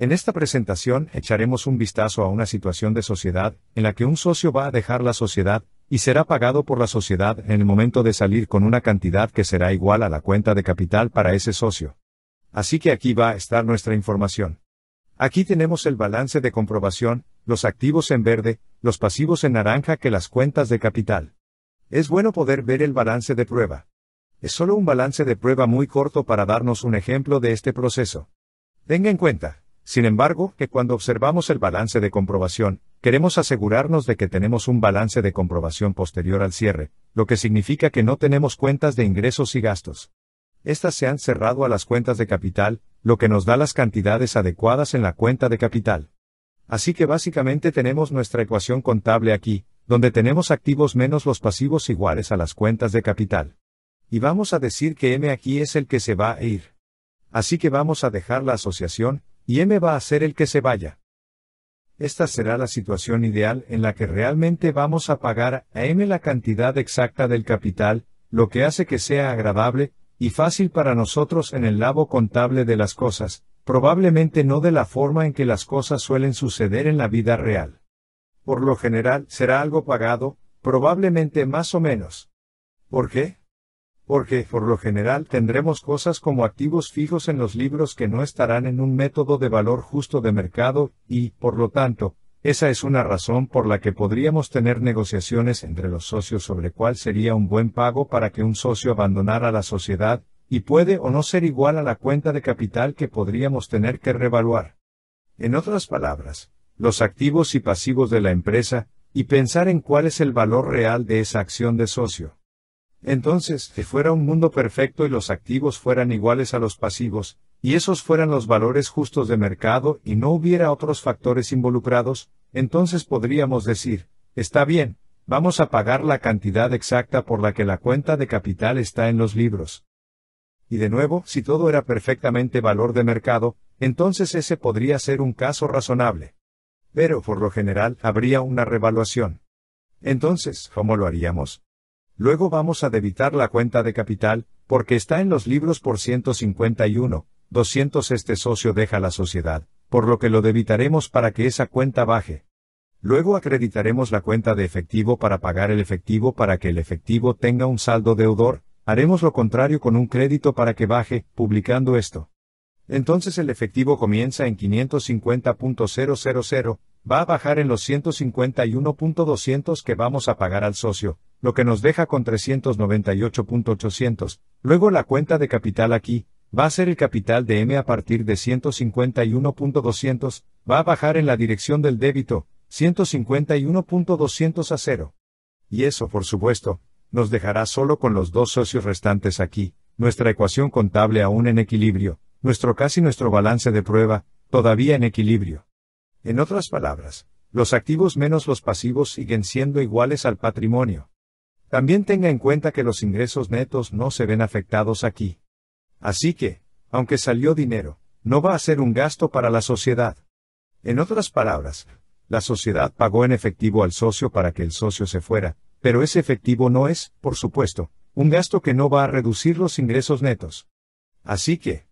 En esta presentación echaremos un vistazo a una situación de sociedad, en la que un socio va a dejar la sociedad, y será pagado por la sociedad en el momento de salir con una cantidad que será igual a la cuenta de capital para ese socio. Así que aquí va a estar nuestra información. Aquí tenemos el balance de comprobación, los activos en verde, los pasivos en naranja que las cuentas de capital. Es bueno poder ver el balance de prueba. Es solo un balance de prueba muy corto para darnos un ejemplo de este proceso. Tenga en cuenta, sin embargo, que cuando observamos el balance de comprobación, queremos asegurarnos de que tenemos un balance de comprobación posterior al cierre, lo que significa que no tenemos cuentas de ingresos y gastos. Estas se han cerrado a las cuentas de capital, lo que nos da las cantidades adecuadas en la cuenta de capital. Así que básicamente tenemos nuestra ecuación contable aquí, donde tenemos activos menos los pasivos iguales a las cuentas de capital. Y vamos a decir que M aquí es el que se va a ir. Así que vamos a dejar la asociación, y M va a ser el que se vaya. Esta será la situación ideal en la que realmente vamos a pagar a M la cantidad exacta del capital, lo que hace que sea agradable y fácil para nosotros en el labo contable de las cosas, probablemente no de la forma en que las cosas suelen suceder en la vida real. Por lo general, será algo pagado, probablemente más o menos. ¿Por qué? porque por lo general tendremos cosas como activos fijos en los libros que no estarán en un método de valor justo de mercado, y, por lo tanto, esa es una razón por la que podríamos tener negociaciones entre los socios sobre cuál sería un buen pago para que un socio abandonara la sociedad, y puede o no ser igual a la cuenta de capital que podríamos tener que revaluar. En otras palabras, los activos y pasivos de la empresa, y pensar en cuál es el valor real de esa acción de socio. Entonces, si fuera un mundo perfecto y los activos fueran iguales a los pasivos, y esos fueran los valores justos de mercado y no hubiera otros factores involucrados, entonces podríamos decir, está bien, vamos a pagar la cantidad exacta por la que la cuenta de capital está en los libros. Y de nuevo, si todo era perfectamente valor de mercado, entonces ese podría ser un caso razonable. Pero, por lo general, habría una revaluación. Entonces, ¿cómo lo haríamos? Luego vamos a debitar la cuenta de capital, porque está en los libros por 151,200 este socio deja la sociedad, por lo que lo debitaremos para que esa cuenta baje. Luego acreditaremos la cuenta de efectivo para pagar el efectivo para que el efectivo tenga un saldo deudor, haremos lo contrario con un crédito para que baje, publicando esto. Entonces el efectivo comienza en 550.000, va a bajar en los 151.200 que vamos a pagar al socio, lo que nos deja con 398.800. Luego la cuenta de capital aquí, va a ser el capital de M a partir de 151.200, va a bajar en la dirección del débito, 151.200 a cero. Y eso, por supuesto, nos dejará solo con los dos socios restantes aquí, nuestra ecuación contable aún en equilibrio, nuestro casi nuestro balance de prueba, todavía en equilibrio. En otras palabras, los activos menos los pasivos siguen siendo iguales al patrimonio. También tenga en cuenta que los ingresos netos no se ven afectados aquí. Así que, aunque salió dinero, no va a ser un gasto para la sociedad. En otras palabras, la sociedad pagó en efectivo al socio para que el socio se fuera, pero ese efectivo no es, por supuesto, un gasto que no va a reducir los ingresos netos. Así que,